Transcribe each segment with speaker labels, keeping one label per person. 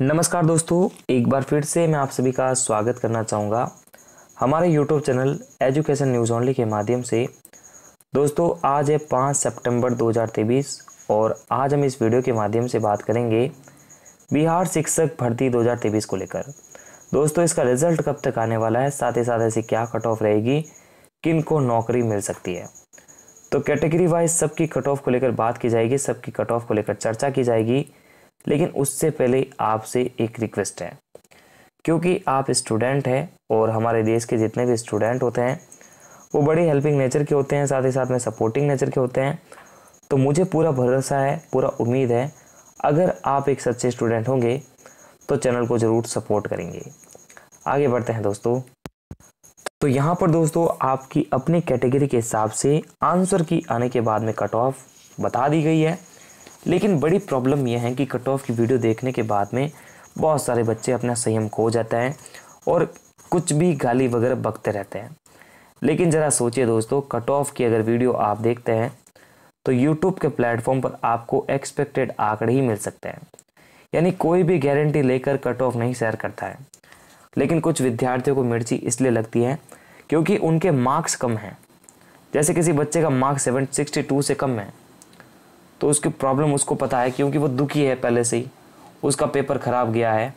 Speaker 1: नमस्कार दोस्तों एक बार फिर से मैं आप सभी का स्वागत करना चाहूँगा हमारे YouTube channel education news only के माध्यम से दोस्तों आज है पाँच सितंबर 2023 और आज हम इस वीडियो के माध्यम से बात करेंगे बिहार शिक्षक भर्ती 2023 को लेकर दोस्तों इसका रिजल्ट कब तक आने वाला है साथ ही साथ ऐसी क्या कट ऑफ रहेगी किन को नौकरी मिल सकती है तो कैटेगरी वाइज सबकी कट ऑफ को लेकर बात की जाएगी सबकी कट ऑफ को लेकर चर्चा की जाएगी लेकिन उससे पहले आपसे एक रिक्वेस्ट है क्योंकि आप स्टूडेंट हैं और हमारे देश के जितने भी स्टूडेंट होते हैं वो बड़े हेल्पिंग नेचर के होते हैं साथ ही साथ में सपोर्टिंग नेचर के होते हैं तो मुझे पूरा भरोसा है पूरा उम्मीद है अगर आप एक सच्चे स्टूडेंट होंगे तो चैनल को ज़रूर सपोर्ट करेंगे आगे बढ़ते हैं दोस्तों तो यहाँ पर दोस्तों आपकी अपनी कैटेगरी के हिसाब से आंसर की आने के बाद में कट ऑफ बता दी गई है लेकिन बड़ी प्रॉब्लम यह है कि कट ऑफ की वीडियो देखने के बाद में बहुत सारे बच्चे अपना संयम खो जाते हैं और कुछ भी गाली वगैरह बकते रहते हैं लेकिन ज़रा सोचिए दोस्तों कट ऑफ की अगर वीडियो आप देखते हैं तो यूट्यूब के प्लेटफॉर्म पर आपको एक्सपेक्टेड आंकड़े ही मिल सकते हैं यानी कोई भी गारंटी लेकर कट ऑफ नहीं शेयर करता है लेकिन कुछ विद्यार्थियों को मिर्ची इसलिए लगती है क्योंकि उनके मार्क्स कम हैं जैसे किसी बच्चे का मार्क्स सेवन सिक्सटी टू से कम है तो उसकी प्रॉब्लम उसको पता है क्योंकि वो दुखी है पहले से ही उसका पेपर ख़राब गया है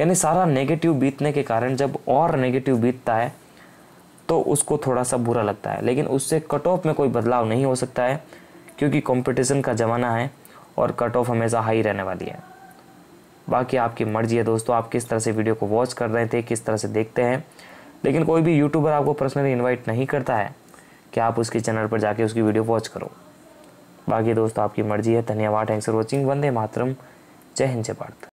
Speaker 1: यानी सारा नेगेटिव बीतने के कारण जब और नेगेटिव बीतता है तो उसको थोड़ा सा बुरा लगता है लेकिन उससे कट ऑफ में कोई बदलाव नहीं हो सकता है क्योंकि कंपटीशन का ज़माना है और कट ऑफ हमेशा हाई रहने वाली है बाकी आपकी मर्जी है दोस्तों आप किस तरह से वीडियो को वॉच कर रहे थे किस तरह से देखते हैं लेकिन कोई भी यूट्यूबर आपको पर्सनली इन्वाइट नहीं करता है कि आप उसके चैनल पर जाके उसकी वीडियो वॉच करो बाकी दोस्तों आपकी मर्जी है धन्यवाद थैंक्स फॉर वॉचिंग वंदे मातरम जय हिंद जय भारत